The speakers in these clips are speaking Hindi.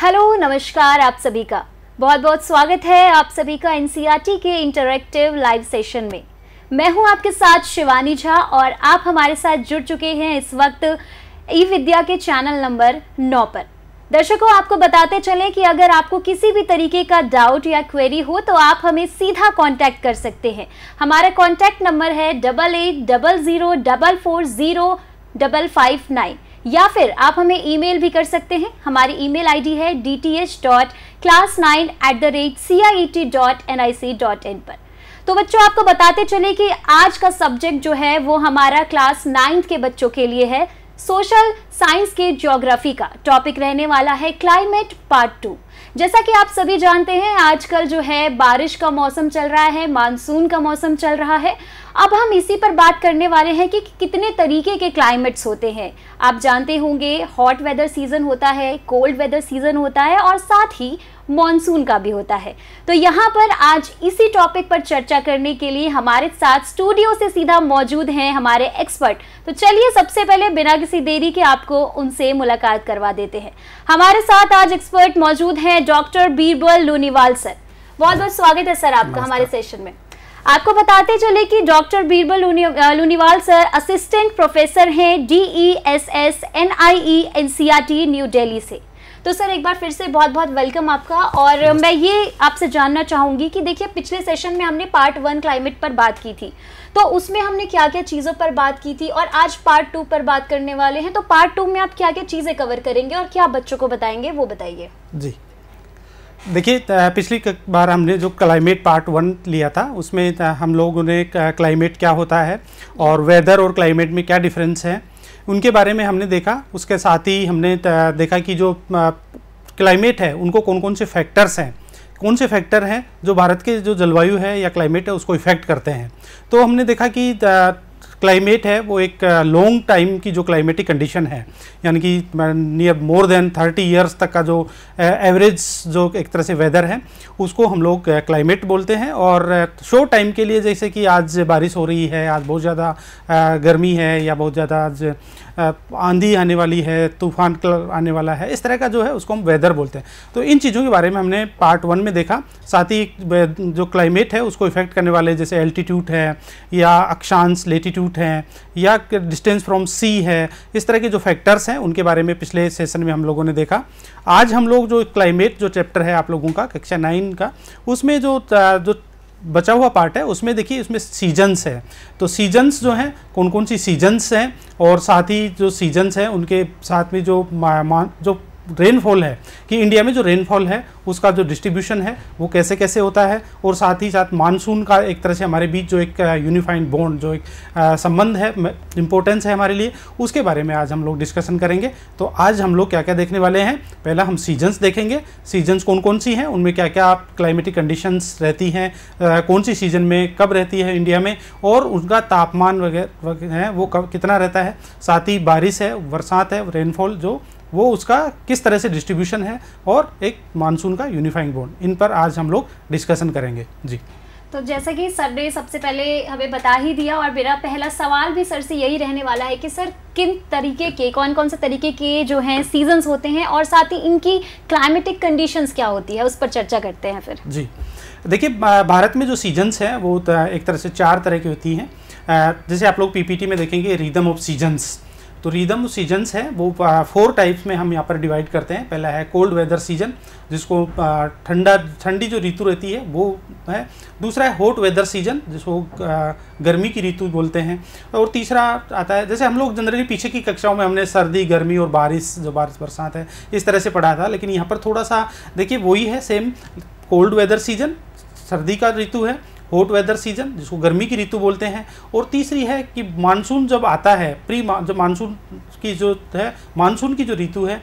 हेलो नमस्कार आप सभी का बहुत बहुत स्वागत है आप सभी का एनसीईआरटी के इंटरेक्टिव लाइव सेशन में मैं हूं आपके साथ शिवानी झा और आप हमारे साथ जुड़ चुके हैं इस वक्त ई विद्या के चैनल नंबर नौ पर दर्शकों आपको बताते चलें कि अगर आपको किसी भी तरीके का डाउट या क्वेरी हो तो आप हमें सीधा कांटेक्ट कर सकते हैं हमारा कांटेक्ट नंबर है double eight double zero double four zero double five nine या फिर आप हमें ईमेल भी कर सकते हैं हमारी ईमेल आईडी है D T H dot class nine at the rate C I E T dot N I C dot in पर तो बच्चों आपको बताते चले कि आज का सब्जेक्ट जो है वो हमारा क्लास नाइन्थ के बच्चों के लिए है सोशल साइंस के ज्योग्राफी का टॉपिक रहने वाला है क्लाइमेट पार्ट टू जैसा कि आप सभी जानते हैं आजकल जो है बारिश का मौसम चल रहा है मानसून का मौसम चल रहा है अब हम इसी पर बात करने वाले हैं कि कितने तरीके के क्लाइमेट्स होते हैं आप जानते होंगे हॉट वेदर सीज़न होता है कोल्ड वेदर सीज़न होता है और साथ ही मॉनसून का भी होता है तो यहाँ पर आज इसी टॉपिक पर चर्चा करने के लिए हमारे साथ स्टूडियो से सीधा मौजूद हैं हमारे एक्सपर्ट तो चलिए सबसे पहले बिना किसी देरी के आपको उनसे मुलाकात करवा देते हैं हमारे साथ आज एक्सपर्ट मौजूद हैं डॉक्टर बीरबल लोनीवाल सर बहुत बहुत स्वागत है सर आपका हमारे सेशन में आपको बताते चले कि doctor Birbal Luniwal sir assistant professor हैं D E S S N I E N C R T New Delhi से तो सर एक बार फिर से बहुत बहुत वेलकम आपका और मैं ये आपसे जानना चाहूँगी कि देखिए पिछले सेशन में हमने पार्ट वन क्लाइमेट पर बात की थी तो उसमें हमने क्या क्या चीज़ों पर बात की थी और आज पार्ट टू पर बात करने वाले हैं तो पार्ट टू में आप क्या क्या चीज़ें कवर करेंगे और क्या बच्चों को बताएंगे वो बताइए जी देखिए पिछली बार हमने जो क्लाइमेट पार्ट वन लिया था उसमें हम लोगों ने क्लाइमेट क्या होता है और वेदर और क्लाइमेट में क्या डिफरेंस है उनके बारे में हमने देखा उसके साथ ही हमने देखा कि जो क्लाइमेट है उनको कौन कौन से फैक्टर्स हैं कौन से फैक्टर हैं जो भारत के जो जलवायु है या क्लाइमेट है उसको इफेक्ट करते हैं तो हमने देखा कि क्लाइमेट है वो एक लॉन्ग टाइम की जो क्लाइमेटिक कंडीशन है यानी कि near more than thirty years तक का जो एवरेज जो एक तरह से वेदर है उसको हम लोग क्लाइमेट बोलते हैं और शो टाइम के लिए जैसे कि आज बारिश हो रही है आज बहुत ज़्यादा गर्मी है या बहुत ज़्यादा आज आंधी आने वाली है तूफान आने वाला है इस तरह का जो है उसको हम वेदर बोलते हैं तो इन चीज़ों के बारे में हमने पार्ट वन में देखा साथ ही जो क्लाइमेट है उसको इफेक्ट करने वाले जैसे एल्टीट्यूड है या अक्षांश लेटीट्यूड रूट हैं या डिस्टेंस फ्रॉम सी है इस तरह के जो फैक्टर्स हैं उनके बारे में पिछले सेशन में हम लोगों ने देखा आज हम लोग जो क्लाइमेट जो चैप्टर है आप लोगों का कक्षा नाइन का उसमें जो जो बचा हुआ पार्ट है उसमें देखिए उसमें सीजन्स है तो सीजन्स जो हैं कौन कौन सी सीजन्स हैं और साथ ही जो सीजन्स हैं उनके साथ में जो जो रेनफॉल है कि इंडिया में जो रेनफॉल है उसका जो डिस्ट्रीब्यूशन है वो कैसे कैसे होता है और साथ ही साथ मानसून का एक तरह से हमारे बीच जो एक यूनिफाइंड बॉन्ड जो एक संबंध है इंपॉर्टेंस है हमारे लिए उसके बारे में आज हम लोग डिस्कशन करेंगे तो आज हम लोग क्या क्या देखने वाले हैं पहला हम सीजन्स देखेंगे सीजन्स कौन कौन सी हैं उनमें क्या क्या आप क्लाइमेटिक कंडीशंस रहती हैं कौन सी सीजन में कब रहती है इंडिया में और उनका तापमान वगैरह है वो कब कितना रहता है साथ ही बारिश है बरसात है रेनफॉल जो वो उसका किस तरह से डिस्ट्रीब्यूशन है और एक मानसून का यूनिफाइंग बोन इन पर आज हम लोग डिस्कशन करेंगे जी तो जैसा कि सर ने सबसे पहले हमें बता ही दिया और मेरा पहला सवाल भी सर से यही रहने वाला है कि सर किन तरीके के कौन कौन से तरीके के जो हैं सीजन्स होते हैं और साथ ही इनकी क्लाइमेटिक कंडीशंस क्या होती है उस पर चर्चा करते हैं फिर जी देखिए भारत में जो सीजन्स हैं वो एक तरह से चार तरह की होती हैं जैसे आप लोग पीपीटी में देखेंगे रिदम ऑफ सीजन्स तो रीदम सीजन्स हैं वो फोर टाइप्स में हम यहाँ पर डिवाइड करते हैं पहला है कोल्ड वेदर सीजन जिसको ठंडा ठंडी जो ऋतु रहती है वो है दूसरा है हॉट वेदर सीजन जिसको गर्मी की ऋतु बोलते हैं और तीसरा आता है जैसे हम लोग जनरली पीछे की कक्षाओं में हमने सर्दी गर्मी और बारिश जो बारिश बरसात है इस तरह से पढ़ा था लेकिन यहाँ पर थोड़ा सा देखिए वही है सेम कोल्ड वेदर सीजन सर्दी का ऋतु है हॉट वेदर सीजन जिसको गर्मी की ऋतु बोलते हैं और तीसरी है कि मानसून जब आता है प्री मा, जब मानसून की जो है मानसून की जो ऋतु है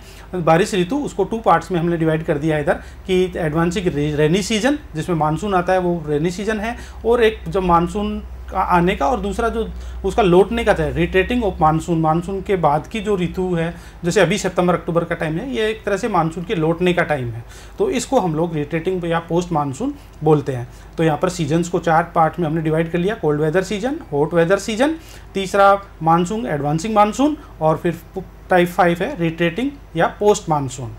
बारिश ऋतु उसको टू पार्ट्स में हमने डिवाइड कर दिया है इधर कि एडवांसिंग रेनी सीजन जिसमें मानसून आता है वो रेनी सीजन है और एक जब मानसून आने का और दूसरा जो उसका लौटने का था रिट्रेटिंग ऑफ मानसून मानसून के बाद की जो ऋतु है जैसे अभी सितंबर अक्टूबर का टाइम है ये एक तरह से मानसून के लौटने का टाइम है तो इसको हम लोग रिट्रेटिंग या पोस्ट मानसून बोलते हैं तो यहाँ पर सीजन्स को चार पार्ट में हमने डिवाइड कर लिया cold weather season hot weather season तीसरा मानसून एडवांसिंग मानसून और फिर टाइप फाइव है रिट्रेटिंग या पोस्ट मानसून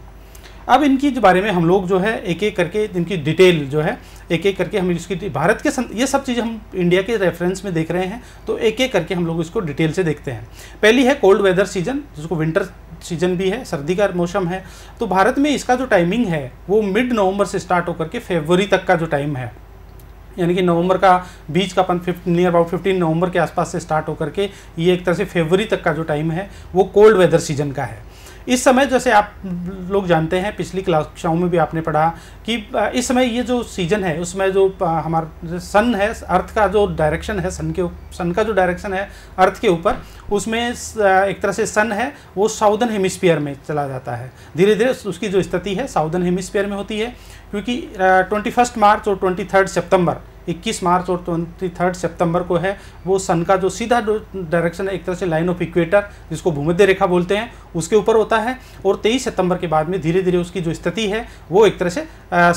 अब इनकी बारे में हम लोग जो है एक एक करके इनकी डिटेल जो है एक एक करके हम इसकी भारत के सं... ये सब चीज़ हम इंडिया के रेफरेंस में देख रहे हैं तो एक एक करके हम लोग इसको डिटेल से देखते हैं पहली है कोल्ड वेदर सीजन जिसको विंटर सीजन भी है सर्दी का मौसम है तो भारत में इसका जो टाइमिंग है वो मिड नवंबर से स्टार्ट होकर के फेबरी तक का जो टाइम है यानी कि नवंबर का बीच का अपन फिफ्ट नियर अबाउट फिफ्टीन नवंबर के आसपास से स्टार्ट होकर के ये एक तरह से फेबरी तक का जो टाइम है वो कोल्ड वेदर सीजन का है इस समय जैसे आप लोग जानते हैं पिछली कक्षाओं में भी आपने पढ़ा कि इस समय ये जो सीजन है उसमें जो हमारा सन है अर्थ का जो डायरेक्शन है सन के सन का जो डायरेक्शन है अर्थ के ऊपर उसमें एक तरह से सन है वो साउदर्न हेमिस्फीयर में चला जाता है धीरे धीरे उसकी जो स्थिति है साउदर्न हेमिस्फीयर में होती है क्योंकि ट्वेंटी मार्च और ट्वेंटी सितंबर 21 मार्च और ट्वेंटी थर्ड सितंबर को है वो सन का जो सीधा डायरेक्शन है एक तरह से लाइन ऑफ इक्वेटर जिसको भूमध्य रेखा बोलते हैं उसके ऊपर होता है और तेईस सितंबर के बाद में धीरे धीरे उसकी जो स्थिति है वो एक तरह से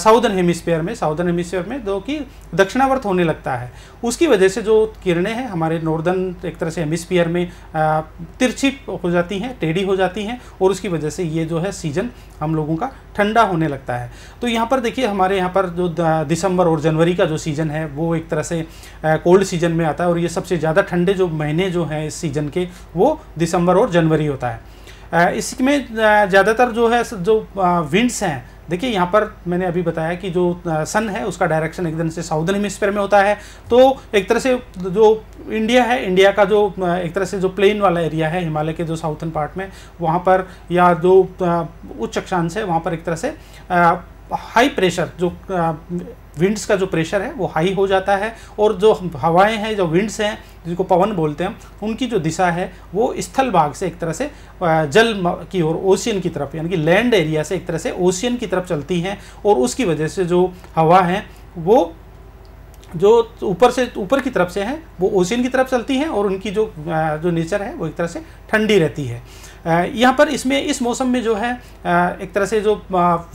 साउदर्न हेमिस्फेयर में साउदर्न हेमिस्फेयर में जो कि दक्षिणावर्त होने लगता है उसकी वजह से जो किरणें हैं हमारे नॉर्दर्न एक तरह से हेमिस्फीयर में तिरछी हो जाती हैं टेढ़ी हो जाती हैं और उसकी वजह से ये जो है सीजन हम लोगों का ठंडा होने लगता है तो यहाँ पर देखिए हमारे यहाँ पर जो दिसंबर और जनवरी का जो सीज़न है वो एक तरह से कोल्ड सीज़न में आता है और ये सबसे ज़्यादा ठंडे जो महीने जो हैं इस सीज़न के वो दिसंबर और जनवरी होता है इसमें ज़्यादातर जो है जो विंड्स हैं देखिए यहाँ पर मैंने अभी बताया कि जो सन है उसका डायरेक्शन एकदम से साउदर्न हेमिस्फेयर में होता है तो एक तरह से जो इंडिया है इंडिया का जो एक तरह से जो प्लेन वाला एरिया है हिमालय के जो साउथर्न पार्ट में वहाँ पर या जो उच्च अक्षांश है वहाँ पर एक तरह से हाई प्रेशर जो विंड्स का जो प्रेशर है वो हाई हो जाता है और जो हवाएं हैं जो विंड्स हैं जिनको पवन बोलते हैं उनकी जो दिशा है वो स्थल भाग से एक तरह से जल की ओर ओशियन की तरफ यानी कि लैंड एरिया से एक तरह से ओशियन की तरफ चलती हैं और उसकी वजह से जो हवा है वो जो ऊपर से ऊपर की तरफ से हैं वो ओशियन की तरफ चलती हैं और उनकी जो जो नेचर है वो एक तरह से ठंडी रहती है यहाँ पर इसमें इस मौसम में जो है एक तरह से जो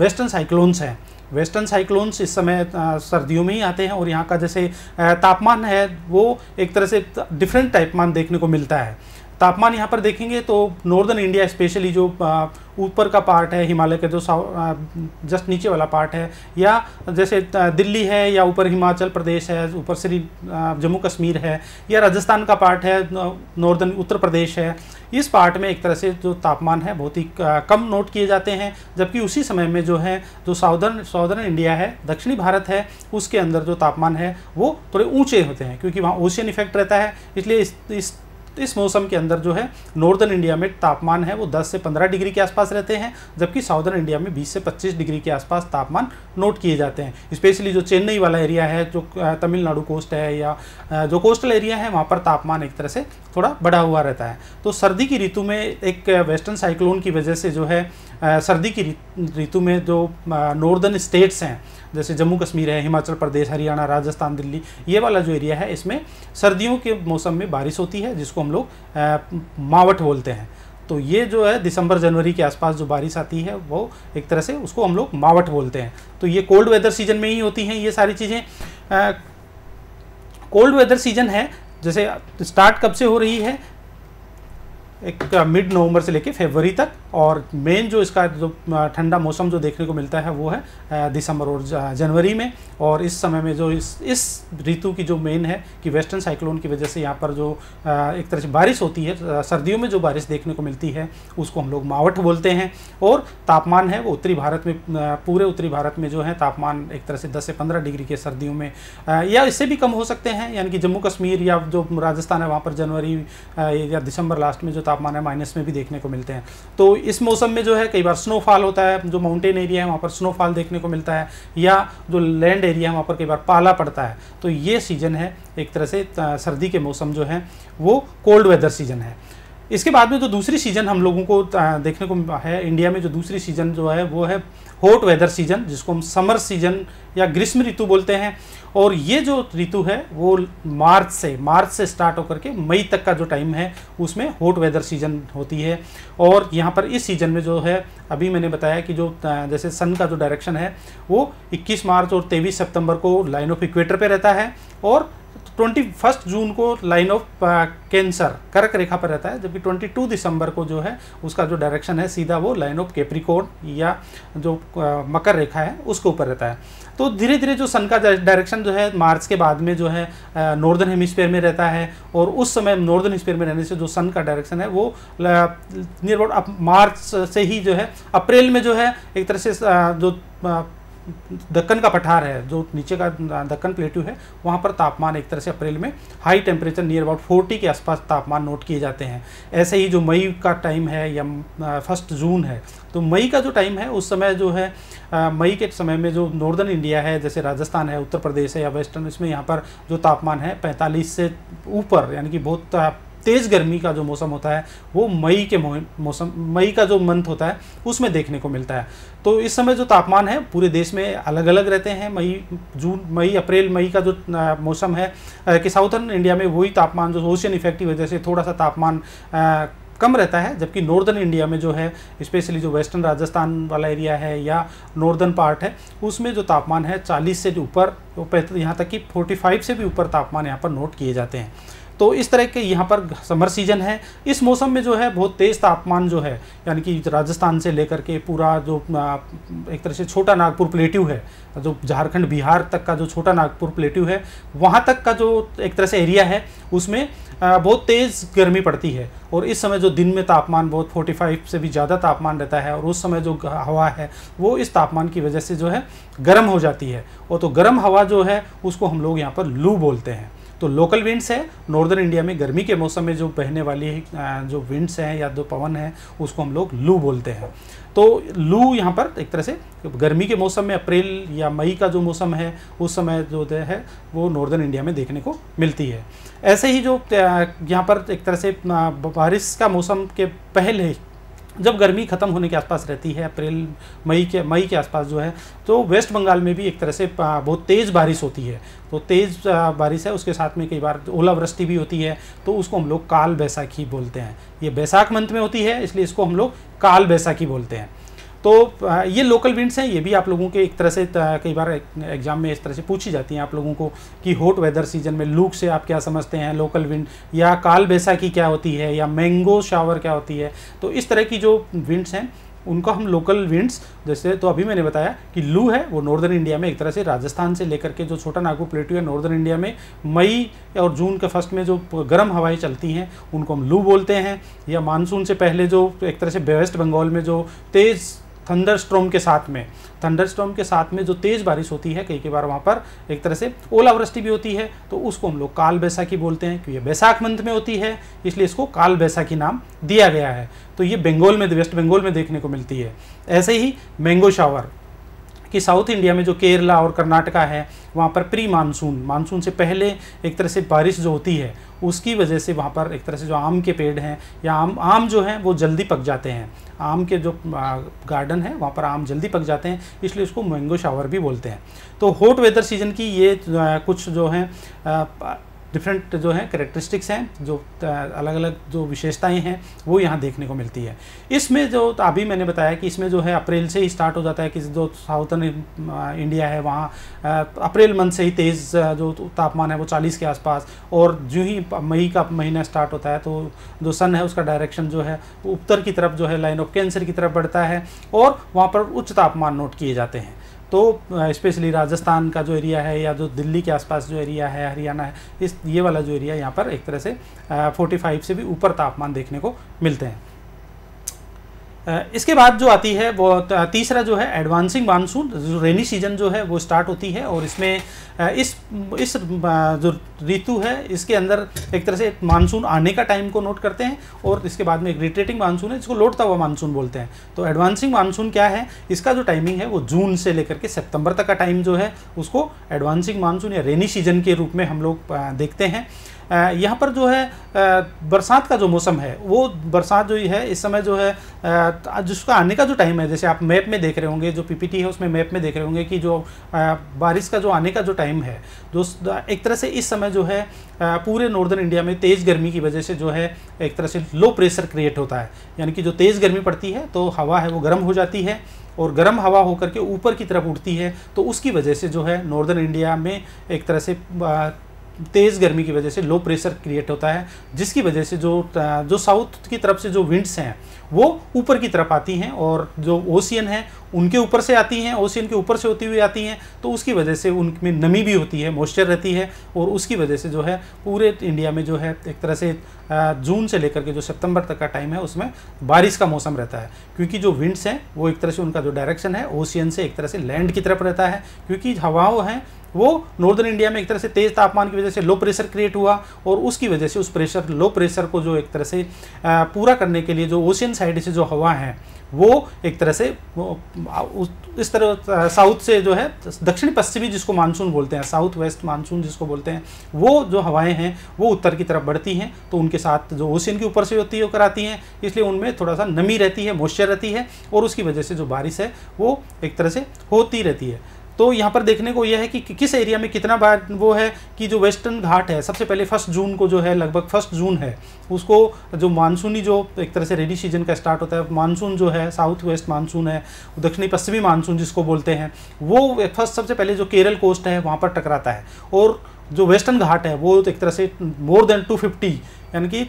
वेस्टर्न साइक्लोन्स हैं वेस्टर्न साइक्लोन्स इस समय सर्दियों में ही आते हैं और यहाँ का जैसे तापमान है वो एक तरह से डिफरेंट तापमान देखने को मिलता है तापमान यहाँ पर देखेंगे तो नॉर्दर्न इंडिया स्पेशली जो ऊपर का पार्ट है हिमालय का जो जस्ट नीचे वाला पार्ट है या जैसे दिल्ली है या ऊपर हिमाचल प्रदेश है ऊपर श्री जम्मू कश्मीर है या राजस्थान का पार्ट है नॉर्दर्न उत्तर प्रदेश है इस पार्ट में एक तरह से जो तापमान है बहुत ही कम नोट किए जाते हैं जबकि उसी समय में जो है जो साउदर्न साउदर्न इंडिया है दक्षिणी भारत है उसके अंदर जो तापमान है वो थोड़े ऊँचे होते हैं क्योंकि वहाँ ओशियन इफेक्ट रहता है इसलिए इस, इस तो इस मौसम के अंदर जो है नॉर्दर्न इंडिया में तापमान है वो 10 से 15 डिग्री के आसपास रहते हैं जबकि साउदर्न इंडिया में 20 से 25 डिग्री के आसपास तापमान नोट किए जाते हैं स्पेशली जो चेन्नई वाला एरिया है जो तमिलनाडु कोस्ट है या जो कोस्टल एरिया है वहाँ पर तापमान एक तरह से थोड़ा बढ़ा हुआ रहता है तो सर्दी की ऋतु में एक वेस्टर्न साइक्लोन की वजह से जो है सर्दी की ऋतु में जो नॉर्दर्न स्टेट्स हैं जैसे जम्मू कश्मीर है हिमाचल प्रदेश हरियाणा राजस्थान दिल्ली ये वाला जो एरिया है इसमें सर्दियों के मौसम में बारिश होती है जिसको हम लोग मावट बोलते हैं तो ये जो है दिसंबर जनवरी के आसपास जो बारिश आती है वो एक तरह से उसको हम लोग मावट बोलते हैं तो ये कोल्ड वेदर सीजन में ही होती हैं ये सारी चीज़ें कोल्ड वेदर सीजन है जैसे स्टार्ट कब से हो रही है एक मिड नवंबर से लेके फरवरी तक और मेन जो इसका जो ठंडा मौसम जो देखने को मिलता है वो है दिसंबर और जनवरी में और इस समय में जो इस इस ऋतु की जो मेन है कि वेस्टर्न साइक्लोन की वजह से यहाँ पर जो एक तरह से बारिश होती है सर्दियों में जो बारिश देखने को मिलती है उसको हम लोग मावठ बोलते हैं और तापमान है वो उत्तरी भारत में पूरे उत्तरी भारत में जो है तापमान एक तरह से दस से पंद्रह डिग्री के सर्दियों में या इससे भी कम हो सकते हैं यानी कि जम्मू कश्मीर या जो राजस्थान है वहाँ पर जनवरी या दिसंबर लास्ट में जो तापमान है माइनस में भी देखने को मिलते हैं तो इस मौसम में जो है कई बार स्नोफॉल होता है जो माउंटेन एरिया है वहाँ पर स्नोफॉल देखने को मिलता है या जो लैंड एरिया है वहाँ पर कई बार पाला पड़ता है तो ये सीज़न है एक तरह से सर्दी के मौसम जो है वो कोल्ड वेदर सीज़न है इसके बाद में जो दूसरी सीजन हम लोगों को देखने को है इंडिया में जो दूसरी सीजन जो है वो है हॉट वेदर सीजन जिसको हम समर सीजन या ग्रीष्म ऋतु बोलते हैं और ये जो ऋतु है वो मार्च से मार्च से स्टार्ट होकर के मई तक का जो टाइम है उसमें हॉट वेदर सीजन होती है और यहाँ पर इस सीजन में जो है अभी मैंने बताया कि जो जैसे सन का जो डायरेक्शन है वो 21 मार्च और 23 सितंबर को लाइन ऑफ इक्वेटर पे रहता है और ट्वेंटी फर्स्ट जून को लाइन ऑफ कैंसर कर्क रेखा पर रहता है जबकि ट्वेंटी टू दिसंबर को जो है उसका जो डायरेक्शन है सीधा वो लाइन ऑफ केप्रिकोन या जो आ, मकर रेखा है उसके ऊपर रहता है तो धीरे धीरे जो सन का डायरेक्शन जो है मार्च के बाद में जो है नॉर्दर्न हेमिस्फेयर में रहता है और उस समय नॉर्दर्न हेमिस्फेयर में रहने से जो सन का डायरेक्शन है वो नियर अबाउट मार्च से ही जो है अप्रैल में जो है एक तरह से जो दक्कन का पठार है जो नीचे का दक्कन प्लेट्यू है वहाँ पर तापमान एक तरह से अप्रैल में high temperature near about forty के आसपास तापमान नोट किए जाते हैं ऐसे ही जो मई का टाइम है या फर्स्ट जून है तो मई का जो टाइम है उस समय जो है मई के समय में जो नॉर्दर्न इंडिया है जैसे राजस्थान है उत्तर प्रदेश है या वेस्टर्न इसमें यहाँ पर जो तापमान है पैंतालीस से ऊपर यानी कि बहुत तेज़ गर्मी का जो मौसम होता है वो मई के मौसम मई का जो मंथ होता है उसमें देखने को मिलता है तो इस समय जो तापमान है पूरे देश में अलग अलग रहते हैं मई जून मई अप्रैल मई का जो मौसम है कि साउथर्न इंडिया में वही तापमान जो ओशियन इफेक्ट की वजह से थोड़ा सा तापमान कम रहता है जबकि नॉर्दर्न इंडिया में जो है स्पेशली जो वेस्टर्न राजस्थान वाला एरिया है या नॉर्दर्न पार्ट है उसमें जो तापमान है 40 से ऊपर यहाँ तक कि 45 से भी ऊपर तापमान यहाँ पर नोट किए जाते हैं तो इस तरह के यहाँ पर समर सीजन है इस मौसम में जो है बहुत तेज़ तापमान जो है यानी कि राजस्थान से लेकर के पूरा जो एक तरह से छोटा नागपुर प्लेट्यू है जो झारखंड बिहार तक का जो छोटा नागपुर प्लेट्यू है वहाँ तक का जो एक तरह से एरिया है उसमें बहुत तेज़ गर्मी पड़ती है और इस समय जो दिन में तापमान बहुत 45 से भी ज़्यादा तापमान रहता है और उस समय जो हवा है वो इस तापमान की वजह से जो है गर्म हो जाती है और तो गर्म हवा जो है उसको हम लोग यहाँ पर लू बोलते हैं तो लोकल विंड्स है नॉर्दर्न इंडिया में गर्मी के मौसम में जो बहने वाली जो विंड्स हैं या जो पवन है उसको हम लोग लू बोलते हैं तो लू यहाँ पर एक तरह से गर्मी के मौसम में अप्रैल या मई का जो मौसम है उस समय जो है वो नॉर्दर्न इंडिया में देखने को मिलती है ऐसे ही जो यहाँ पर एक तरह से बारिश का मौसम के पहले जब गर्मी ख़त्म होने के आसपास रहती है अप्रैल मई के मई के आसपास जो है तो वेस्ट बंगाल में भी एक तरह से बहुत तेज़ बारिश होती है तो तेज़ बारिश है उसके साथ में कई बार ओलावृष्टि भी होती है तो उसको हम लोग काल बैसाखी बोलते हैं ये बैसाख मंथ में होती है इसलिए इसको हम लोग काल बैसाखी बोलते हैं तो ये लोकल विंड्स हैं ये भी आप लोगों के एक तरह से कई बार एग्जाम में इस तरह से पूछी जाती हैं आप लोगों को कि हॉट वेदर सीजन में लूक से आप क्या समझते हैं लोकल विंड या काल बैसाखी क्या होती है या मैंगो शावर क्या होती है तो इस तरह की जो विंड्स हैं उनका हम लोकल विंड्स जैसे तो अभी मैंने बताया कि लू है वो नॉर्दर्न इंडिया में एक तरह से राजस्थान से लेकर के जो छोटा नागपुर प्लेट्यू है नॉर्दर्न इंडिया में मई और जून के फर्स्ट में जो गर्म हवाएं चलती हैं उनको हम लू बोलते हैं या मानसून से पहले जो एक तरह से वेस्ट बंगाल में जो तेज़ स्ट्रोम के साथ में स्ट्रोम के साथ में जो तेज़ बारिश होती है कई कई बार वहाँ पर एक तरह से ओलावृष्टि भी होती है तो उसको हम लोग काल बैसाखी बोलते हैं क्योंकि बैसाख मंथ में होती है इसलिए इसको काल बैसाखी नाम दिया गया है तो ये बंगाल में वेस्ट बंगाल में देखने को मिलती है ऐसे ही मैंगो शावर कि साउथ इंडिया में जो केरला और कर्नाटका है वहाँ पर प्री मानसून मानसून से पहले एक तरह से बारिश जो होती है उसकी वजह से वहाँ पर एक तरह से जो आम के पेड़ हैं या आम आम जो हैं वो जल्दी पक जाते हैं आम के जो गार्डन है वहाँ पर आम जल्दी पक जाते हैं इसलिए उसको मैंगो शावर भी बोलते हैं तो हॉट वेदर सीजन की ये कुछ जो हैं डिफरेंट जो है करेक्टरिस्टिक्स हैं जो अलग अलग जो विशेषताएं हैं वो यहाँ देखने को मिलती है इसमें जो तो अभी मैंने बताया कि इसमें जो है अप्रैल से ही स्टार्ट हो जाता है कि जो साउथर्न इंडिया है वहाँ अप्रैल मंथ से ही तेज़ जो तापमान है वो चालीस के आसपास और जो ही मई का महीना स्टार्ट होता है तो जो सन है उसका डायरेक्शन जो है उत्तर की तरफ जो है लाइन ऑफ कैंसर की तरफ बढ़ता है और वहाँ पर उच्च तापमान नोट किए जाते हैं तो स्पेशली राजस्थान का जो एरिया है या जो दिल्ली के आसपास जो एरिया है हरियाणा है इस ये वाला जो एरिया यहाँ पर एक तरह से फोर्टी फाइव से भी ऊपर तापमान देखने को मिलते हैं इसके बाद जो आती है वो तीसरा जो है एडवांसिंग मानसून रेनी सीजन जो है वो स्टार्ट होती है और इसमें इस इस जो ऋतु है इसके अंदर एक तरह से मानसून आने का टाइम को नोट करते हैं और इसके बाद में एक रिटेटिंग मानसून है जिसको लौटता हुआ मानसून बोलते हैं तो एडवांसिंग मानसून क्या है इसका जो टाइमिंग है वो जून से लेकर के सितंबर तक का टाइम जो है उसको एडवांसिंग मानसून या रेनी सीजन के रूप में हम लोग देखते हैं यहाँ पर जो है बरसात का जो मौसम है वो बरसात जो है इस समय जो है जिसका आने का जो टाइम है जैसे आप मैप में देख रहे होंगे जो पीपीटी है उसमें मैप में देख रहे होंगे कि जो बारिश का जो आने का जो टाइम है जो एक तरह से इस समय जो है पूरे नॉर्दर्न इंडिया में तेज़ गर्मी की वजह से जो है एक तरह से लो प्रेशर क्रिएट होता है यानी कि जो तेज़ गर्मी पड़ती है तो हवा है वो गर्म हो जाती है और गर्म हवा होकर के ऊपर की तरफ उठती है तो उसकी वजह से जो है नॉर्दर्न इंडिया में एक तरह से तेज़ गर्मी की वजह से लो प्रेशर क्रिएट होता है जिसकी वजह से जो जो साउथ की तरफ से जो विंड्स हैं वो ऊपर की तरफ आती हैं और जो ओशियन है उनके ऊपर से आती हैं ओशियन के ऊपर से होती हुई आती हैं तो उसकी वजह से उनमें नमी भी होती है मॉइस्चर रहती है और उसकी वजह से जो है पूरे इंडिया में जो है एक तरह से जून से लेकर के जो सितंबर तक का टाइम है उसमें बारिश का मौसम रहता है क्योंकि जो विंड्स हैं वो एक तरह से उनका जो डायरेक्शन है ओशियन से एक तरह से लैंड की तरफ रहता है क्योंकि हवाओं हैं वो नॉर्दर्न इंडिया में एक तरह से तेज़ तापमान की वजह से लो प्रेशर क्रिएट हुआ और उसकी वजह से उस प्रेशर लो प्रेशर को जो एक तरह से पूरा करने के लिए जो ओशियन साइड से जो हवा है वो एक तरह से इस तरह साउथ से जो है दक्षिण पश्चिमी जिसको मानसून बोलते हैं साउथ वेस्ट मानसून जिसको बोलते हैं वो जो हवाएं हैं वो उत्तर की तरफ बढ़ती हैं तो उनके साथ जो ओशियन के ऊपर से होती है कराती हैं इसलिए उनमें थोड़ा सा नमी रहती है मॉइस्चर रहती है और उसकी वजह से जो बारिश है वो एक तरह से होती रहती है तो यहाँ पर देखने को यह है कि, कि किस एरिया में कितना बार वो है कि जो वेस्टर्न घाट है सबसे पहले फर्स्ट जून को जो है लगभग फर्स्ट जून है उसको जो मानसूनी जो एक तरह से रेनी सीजन का स्टार्ट होता है मानसून जो है साउथ वेस्ट मानसून है दक्षिणी पश्चिमी मानसून जिसको बोलते हैं वो फर्स्ट सबसे पहले जो केरल कोस्ट है वहाँ पर टकराता है और जो वेस्टर्न घाट है वो एक तरह से मोर देन टू यानी कि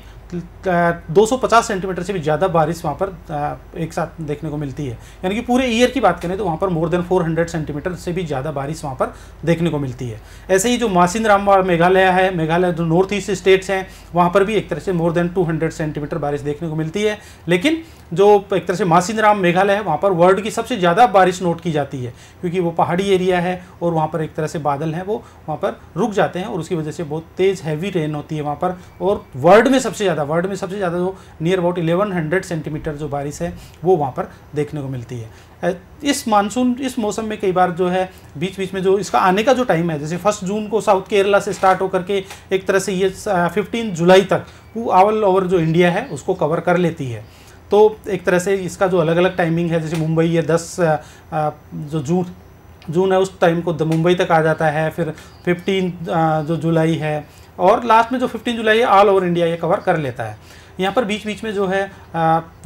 250 सेंटीमीटर से भी ज़्यादा बारिश वहाँ पर एक साथ देखने को मिलती है यानी कि पूरे ईयर की बात करें तो वहाँ पर मोर देन 400 सेंटीमीटर से भी ज़्यादा बारिश वहाँ पर देखने को मिलती है ऐसे ही जो मासिंद मेघालय है मेघालय जो नॉर्थ ईस्ट स्टेट्स हैं वहाँ पर भी एक तरह से मोर देन टू सेंटीमीटर बारिश देखने को मिलती है लेकिन जो एक तरह से मासिंदराम मेघालय है वहाँ पर वर्ल्ड की सबसे ज़्यादा बारिश नोट की जाती है क्योंकि वो पहाड़ी एरिया है और वहाँ पर एक तरह से बादल हैं वो वहाँ पर रुक जाते हैं और उसकी वजह से बहुत तेज़ हैवी रेन होती है वहाँ पर और वर्ल्ड में सबसे ज़्यादा वर्ल्ड में सबसे ज़्यादा जो नियर अबाउट इलेवन सेंटीमीटर जो बारिश है वो वहाँ पर देखने को मिलती है इस मानसून इस मौसम में कई बार जो है बीच बीच में जो इसका आने का जो टाइम है जैसे फर्स्ट जून को साउथ केरला से स्टार्ट होकर के एक तरह से ये फिफ्टीन जुलाई तक वो ऑल ओवर जो इंडिया है उसको कवर कर लेती है तो एक तरह से इसका जो अलग अलग टाइमिंग है जैसे मुंबई है दस जो जून जून है उस टाइम को मुंबई तक आ जाता है फिर फिफ्टीन जो जुलाई है और लास्ट में जो फिफ्टीन जुलाई है ऑल ओवर इंडिया ये कवर कर लेता है यहाँ पर बीच बीच में जो है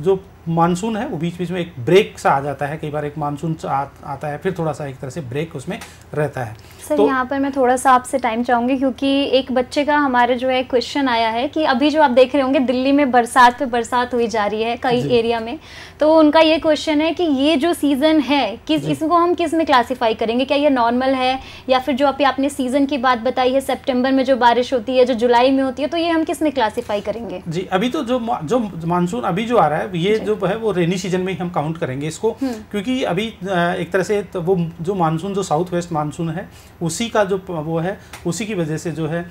जो मानसून है वो बीच बीच में एक ब्रेक सा आ जाता है कई बार एक मानसून आ, आता है फिर थोड़ा सा एक तरह से ब्रेक उसमें रहता है सर तो, यहाँ पर मैं थोड़ा सा आपसे टाइम चाहूंगी क्योंकि एक बच्चे का हमारे जो है क्वेश्चन आया है कि अभी जो आप देख रहे होंगे दिल्ली में बरसात पे बरसात हुई जा रही है कई एरिया में तो उनका ये क्वेश्चन है कि ये जो सीज़न है किस इसको हम किस में क्लासीफाई करेंगे क्या ये नॉर्मल है या फिर जो अभी आपने सीज़न की बात बताई है सेप्टेम्बर में जो बारिश होती है जो जुलाई में होती है तो ये हम किस में क्लासीफाई करेंगे जी अभी तो जो जो मानसून अभी जो आ रहा है ये जो है वो रेनी सीजन में ही हम काउंट करेंगे इसको हम्म। क्योंकि अभी एक तरह से तो वो जो मानसून जो साउथ वेस्ट मानसून है उसी का जो वो है उसी की वजह से जो है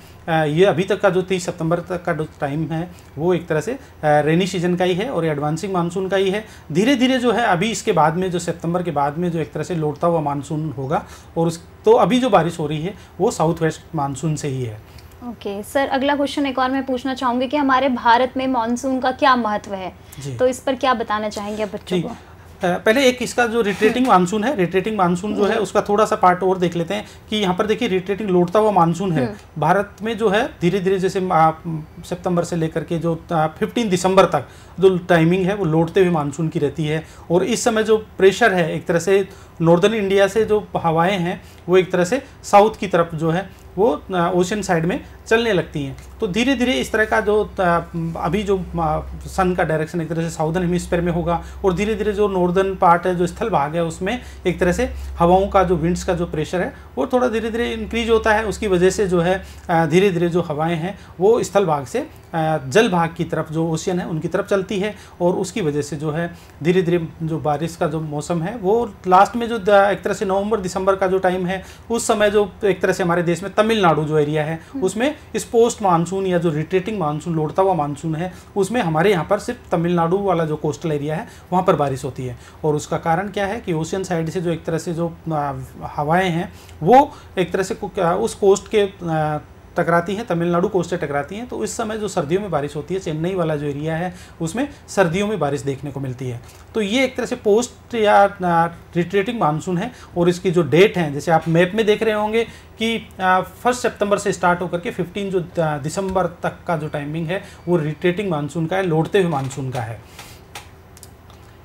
ये अभी तक का जो तीस सितंबर तक का जो टाइम है वो एक तरह से रेनी सीजन का ही है और एडवांसिंग मानसून का ही है धीरे धीरे जो है अभी इसके बाद में जो सितंबर के बाद में जो एक तरह से लौटता हुआ मानसून होगा और उस तो अभी जो बारिश हो रही है वो साउथ वेस्ट मानसून से ही है ओके okay. सर अगला क्वेश्चन एक और मैं पूछना चाहूँगी कि हमारे भारत में मानसून का क्या महत्व है तो इस पर क्या बताना चाहेंगे बच्चों को पहले एक इसका जो रिट्रेटिंग मानसून है रिट्रेटिंग मानसून जो है उसका थोड़ा सा पार्ट और देख लेते हैं कि यहाँ पर देखिए रिट्रेटिंग लौटता हुआ मानसून है हम्म। भारत में जो है धीरे धीरे जैसे सितंबर से लेकर के जो फिफ्टीन दिसंबर तक जो टाइमिंग है वो लौटते हुए मानसून की रहती है और इस समय जो प्रेशर है एक तरह से नॉर्दर्न इंडिया से जो हवाएं हैं वो एक तरह से साउथ की तरफ जो है वो ओशन साइड में चलने लगती हैं तो धीरे धीरे इस तरह का जो अभी जो सन का डायरेक्शन एक तरह से साउदर्न हेमिस्फेयर में होगा और धीरे धीरे जो नॉर्दर्न पार्ट है जो स्थल भाग है उसमें एक तरह से हवाओं का जो विंड्स का जो प्रेशर है वो थोड़ा धीरे धीरे इंक्रीज होता है उसकी वजह से जो है धीरे धीरे जो हवाएँ हैं वो स्थल भाग से जल भाग की तरफ जो ओशियन है उनकी तरफ चलती है और उसकी वजह से जो है धीरे धीरे जो बारिश का जो मौसम है वो लास्ट में जो एक तरह से नवंबर दिसंबर का जो टाइम है उस समय जो एक तरह से हमारे देश में तमिलनाडु जो एरिया है हम्म। उसमें इस पोस्ट मानसून या जो रिट्रेटिंग मानसून लौटता हुआ मानसून है उसमें हमारे यहाँ पर सिर्फ तमिलनाडु वाला जो कोस्टल एरिया है वहाँ पर बारिश होती है और उसका कारण क्या है कि ओशियन साइड से जो एक तरह से जो हवाएँ हैं वो एक तरह से उस कोस्ट के टकराती हैं तमिलनाडु कोस्ट से टकराती हैं तो इस समय जो सर्दियों में बारिश होती है चेन्नई वाला जो एरिया है उसमें सर्दियों में बारिश देखने को मिलती है तो ये एक तरह से पोस्ट या रिट्रेटिंग मानसून है और इसकी जो डेट है जैसे आप मैप में देख रहे होंगे कि फर्स्ट सितंबर से स्टार्ट होकर के फिफ्टीन जो दिसंबर तक का जो टाइमिंग है वो रिट्रेटिंग मानसून का है लौटते हुए मानसून का है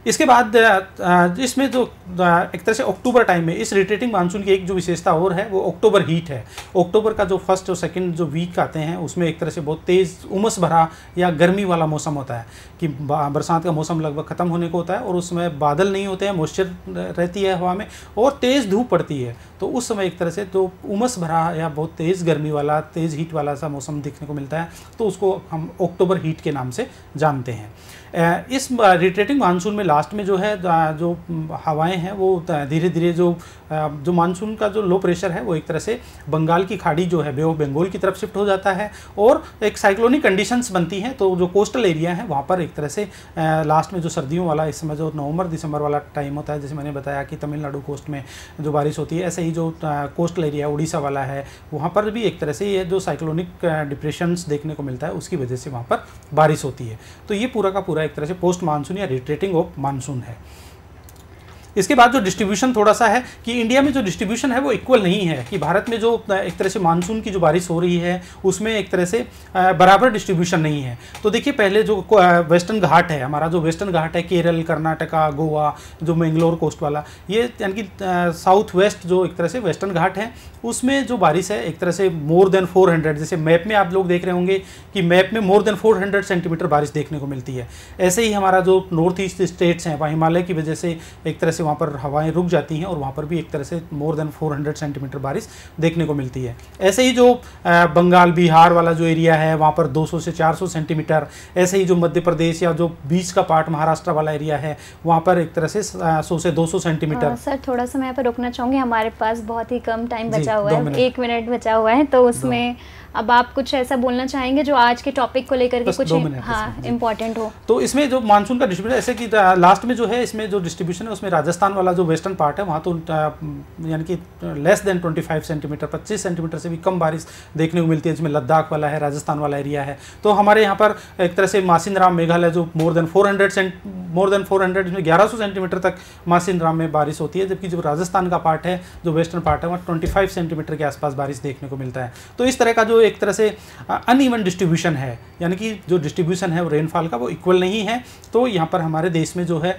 इसके बाद इसमें जो तो एक तरह से अक्टूबर टाइम में इस रिटेटिंग मानसून की एक जो विशेषता और है वो अक्टूबर हीट है अक्टूबर का जो फर्स्ट और सेकंड जो वीक आते हैं उसमें एक तरह से बहुत तेज़ उमस भरा या गर्मी वाला मौसम होता है कि बरसात का मौसम लगभग ख़त्म होने को होता है और उसमें बादल नहीं होते हैं मॉइस्चर रहती है हवा में और तेज़ धूप पड़ती है तो उस समय एक तरह से तो उमस भरा या बहुत तेज़ गर्मी वाला तेज़ हीट वाला सा मौसम देखने को मिलता है तो उसको हम अक्टूबर हीट के नाम से जानते हैं इस रिट्रेटिंग मानसून में लास्ट में जो है जो हवाएं हैं वो धीरे धीरे जो जो मानसून का जो लो प्रेशर है वो एक तरह से बंगाल की खाड़ी जो है बे ऑफ बंगाल की तरफ शिफ्ट हो जाता है और एक साइक्लोनिक कंडीशंस बनती हैं तो जो कोस्टल एरिया है वहाँ पर एक तरह से लास्ट में जो सर्दियों वाला इस समय जो नवंबर दिसंबर वाला टाइम होता है जैसे मैंने बताया कि तमिलनाडु कोस्ट में जो बारिश होती है ऐसे ही जो कोस्टल एरिया उड़ीसा वाला है वहाँ पर भी एक तरह से ये जो साइक्लोनिक डिप्रेशन देखने को मिलता है उसकी वजह से वहाँ पर बारिश होती है तो ये पूरा का पूरा एक तरह से पोस्ट मानसून या रिट्रेटिंग ऑफ मानसून है इसके बाद जो डिस्ट्रीब्यूशन थोड़ा सा है कि इंडिया में जो डिस्ट्रीब्यूशन है वो इक्वल नहीं है कि भारत में जो एक तरह से मानसून की जो बारिश हो रही है उसमें एक तरह से बराबर डिस्ट्रीब्यूशन नहीं है तो देखिए पहले जो वेस्टर्न घाट है हमारा जो वेस्टर्न घाट है केरल कर्नाटका गोवा जो मैंगलोर कोस्ट वाला ये यानी कि साउथ वेस्ट जो एक तरह से वेस्टर्न घाट है उसमें जो बारिश है एक तरह से मोर देन फोर जैसे मैप में आप लोग देख रहे होंगे कि मैप में मोर देन फोर सेंटीमीटर बारिश देखने को मिलती है ऐसे ही हमारा जो नॉर्थ ईस्ट स्टेट्स हैं वहाँ हिमालय की वजह से एक तरह से वहाँ पर हवाएं रुक जाती हैं और वहाँ पर भी एक तरह से मोर देन 400 सेंटीमीटर बारिश देखने को मिलती है ऐसे ही जो बंगाल बिहार वाला जो एरिया है वहाँ पर 200 से 400 सेंटीमीटर ऐसे ही जो मध्य प्रदेश या जो बीच का पार्ट महाराष्ट्र वाला एरिया है वहाँ पर एक तरह से सौ से दो सेंटीमीटर हाँ, सर थोड़ा सा मैं यहाँ पर रोकना चाहूँगी हमारे पास बहुत ही कम टाइम बचा हुआ है एक मिनट बचा हुआ है तो उसमें अब आप कुछ ऐसा बोलना चाहेंगे जो आज के टॉपिक को लेकर कुछ हाँ इम्पोर्टेंट हो तो इसमें जो मानसून का डिस्ट्रीब्यूशन ऐसे कि लास्ट में जो है इसमें जो डिस्ट्रीब्यूशन है उसमें राजस्थान राजस्थान वाला जो वेस्टर्न पार्ट है वहाँ तो यानी कि लेस देन 25 सेंटीमीटर 25 सेंटीमीटर से भी कम बारिश देखने को मिलती है जिसमें लद्दाख वाला है राजस्थान वाला एरिया है तो हमारे यहाँ पर एक तरह से मासिनराम मेघालय जो more than 400 cent more than 400 hundred इसमें ग्यारह सेंटीमीटर तक मासिनराम में बारिश होती है जबकि जो राजस्थान का पार्ट है जो वेस्टर्न पार्ट है वहाँ ट्वेंटी सेंटीमीटर के आसपास बारिश देखने को मिलता है तो इस तरह का जो एक तरह से अनइवन डिस्ट्रीब्यूशन है यानी कि जो डिस्ट्रीब्यूशन है रेनफॉल का वो इक्वल नहीं है तो यहाँ पर हमारे देश में जो है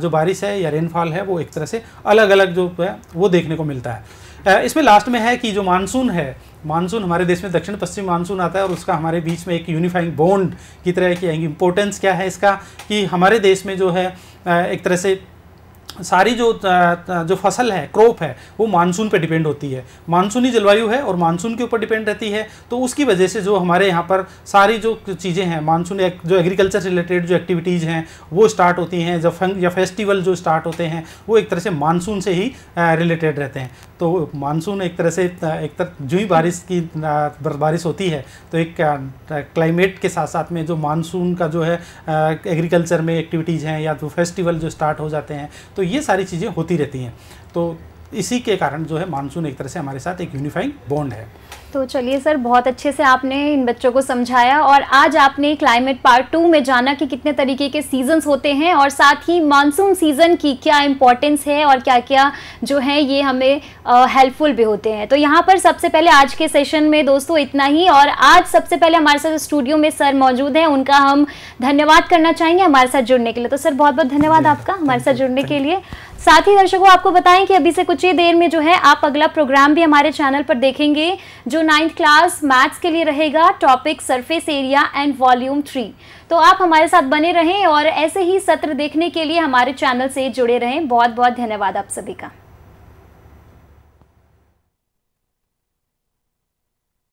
जो बारिश है या रेनफॉल माल है वो एक तरह से अलग अलग जो है वो देखने को मिलता है इसमें लास्ट में है कि जो मानसून है मानसून हमारे देश में दक्षिण पश्चिम मानसून आता है और उसका हमारे बीच में एक यूनिफाइंग बॉन्ड की तरह की इंपॉर्टेंस क्या है इसका कि हमारे देश में जो है एक तरह से सारी जो जो फसल है क्रॉप है वो मानसून पे डिपेंड होती है मानसूनी जलवायु है और मानसून के ऊपर डिपेंड रहती है तो उसकी वजह से जो हमारे यहाँ पर सारी जो चीज़ें हैं मानसून जो एग्रीकल्चर रिलेटेड जो एक्टिविटीज़ हैं वो स्टार्ट होती हैं जब फंग या फेस्टिवल जो स्टार्ट होते हैं वो एक तरह से मानसून से ही रिलेटेड रहते हैं तो मानसून एक तरह से एक तरह जो ही बारिश की बारिश होती है तो एक क्लाइमेट के साथ साथ में जो मानसून का जो है एग्रीकल्चर में एक्टिविटीज़ हैं या तो फेस्टिवल जो स्टार्ट हो जाते हैं तो ये सारी चीज़ें होती रहती हैं तो इसी के कारण जो है मानसून एक तरह से हमारे साथ एक यूनिफाइंग बॉन्ड है तो चलिए सर बहुत अच्छे से आपने इन बच्चों को समझाया और आज आपने क्लाइमेट पार्ट टू में जाना कि कितने तरीके के सीजन्स होते हैं और साथ ही मानसून सीज़न की क्या इम्पोर्टेंस है और क्या क्या जो है ये हमें हेल्पफुल भी होते हैं तो यहाँ पर सबसे पहले आज के सेशन में दोस्तों इतना ही और आज सबसे पहले हमारे साथ स्टूडियो में सर मौजूद हैं उनका हम धन्यवाद करना चाहेंगे हमारे साथ जुड़ने के लिए तो सर बहुत बहुत धन्यवाद आपका हमारे साथ जुड़ने के लिए साथ ही दर्शकों आपको बताएं कि अभी से कुछ ही देर में जो है आप अगला प्रोग्राम भी हमारे चैनल पर देखेंगे जो नाइन्थ क्लास मैथ्स के लिए रहेगा topic surface area and volume three तो आप हमारे साथ बने रहें और ऐसे ही सत्र देखने के लिए हमारे चैनल से जुड़े रहें बहुत बहुत धन्यवाद आप सभी का